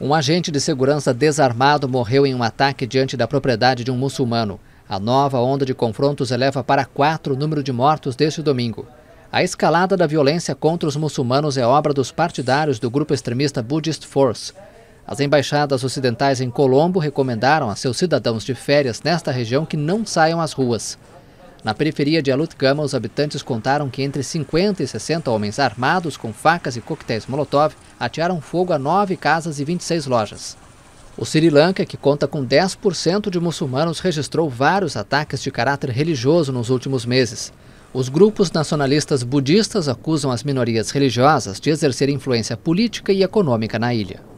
Um agente de segurança desarmado morreu em um ataque diante da propriedade de um muçulmano. A nova onda de confrontos eleva para quatro o número de mortos deste domingo. A escalada da violência contra os muçulmanos é obra dos partidários do grupo extremista Buddhist Force. As embaixadas ocidentais em Colombo recomendaram a seus cidadãos de férias nesta região que não saiam às ruas. Na periferia de Alutkama, os habitantes contaram que entre 50 e 60 homens armados com facas e coquetéis Molotov atearam fogo a nove casas e 26 lojas. O Sri Lanka, que conta com 10% de muçulmanos, registrou vários ataques de caráter religioso nos últimos meses. Os grupos nacionalistas budistas acusam as minorias religiosas de exercer influência política e econômica na ilha.